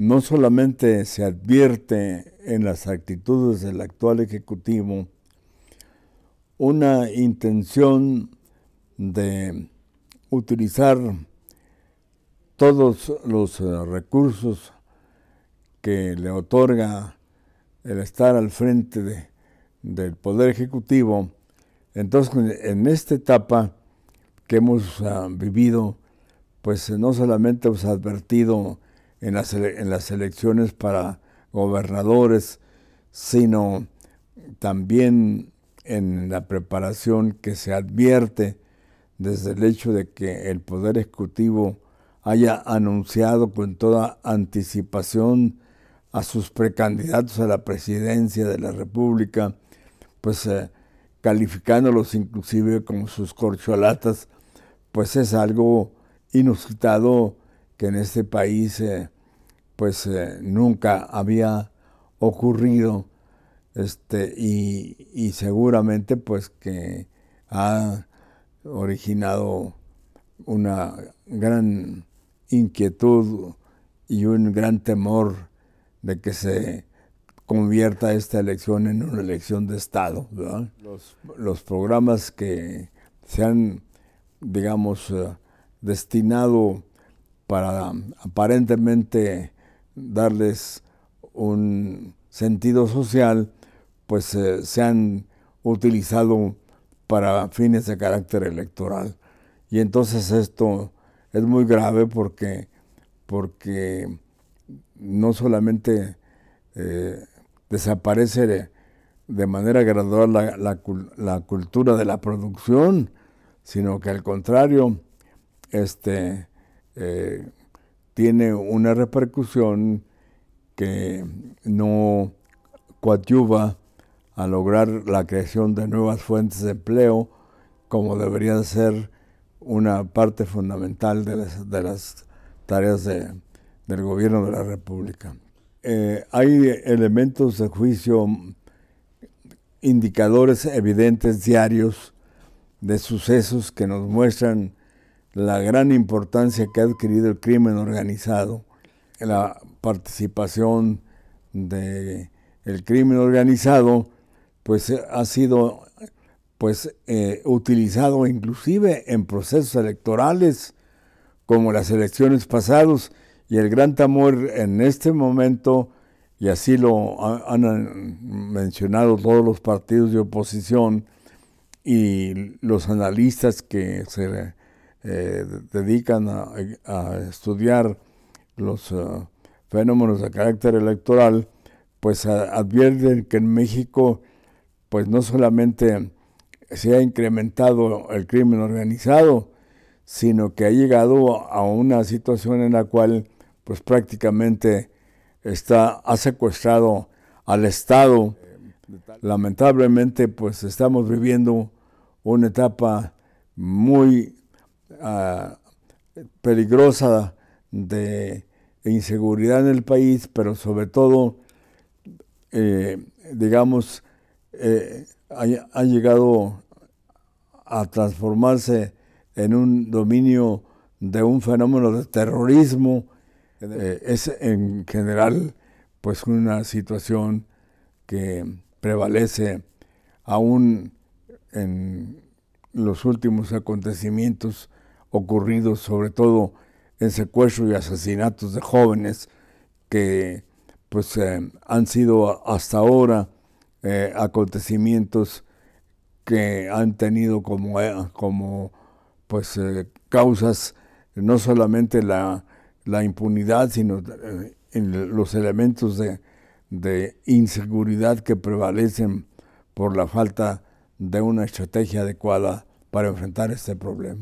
no solamente se advierte en las actitudes del actual Ejecutivo una intención de utilizar todos los eh, recursos que le otorga el estar al frente del Poder Ejecutivo. Entonces, en esta etapa que hemos ah, vivido, pues eh, no solamente hemos advertido en las, elecciones para gobernadores, sino también en la preparación que se advierte desde el hecho de que el Poder Ejecutivo haya anunciado con toda anticipación a sus precandidatos a la presidencia de la República, pues eh, calificándolos inclusive como sus corcholatas, pues es algo inusitado que en este país eh, pues eh, nunca había ocurrido este, y, seguramente pues que ha originado una gran inquietud y un gran temor de que se convierta esta elección en una elección de Estado. Los, los, programas que se han, digamos, eh, destinado para aparentemente darles un sentido social, pues eh, se han utilizado para fines de carácter electoral. Y entonces esto es muy grave porque, porque no solamente eh, desaparece de manera gradual la, la, cultura de la producción, sino que al contrario, este, eh, tiene una repercusión que no coadyuva a lograr la creación de nuevas fuentes de empleo, como debería ser una parte fundamental de las, tareas del gobierno de la República. Eh, hay elementos de juicio, indicadores evidentes diarios de sucesos que nos muestran la gran importancia que ha adquirido el crimen organizado, la participación del el crimen organizado, pues eh, ha sido pues eh, utilizado inclusive en procesos electorales como las elecciones pasadas y el gran temor en este momento, y así lo han mencionado todos los partidos de oposición y los analistas que se eh, dedican a, estudiar los eh, fenómenos de carácter electoral, pues eh, advierten que en México pues no solamente se ha incrementado el crimen organizado, sino que ha llegado a una situación en la cual pues prácticamente está, ha secuestrado al Estado. Lamentablemente pues estamos viviendo una etapa muy Ah, peligrosa de inseguridad en el país, pero sobre todo, eh, digamos, eh, ha, llegado a transformarse en un dominio de un fenómeno de terrorismo, eh, es en general pues una situación que prevalece aún en los últimos acontecimientos ocurridos sobre todo en secuestros y asesinatos de jóvenes que pues eh, han sido hasta ahora eh, acontecimientos que han tenido como, eh, como pues causas no solamente la, impunidad sino los elementos de inseguridad que prevalecen por la falta de una estrategia adecuada para enfrentar este problema.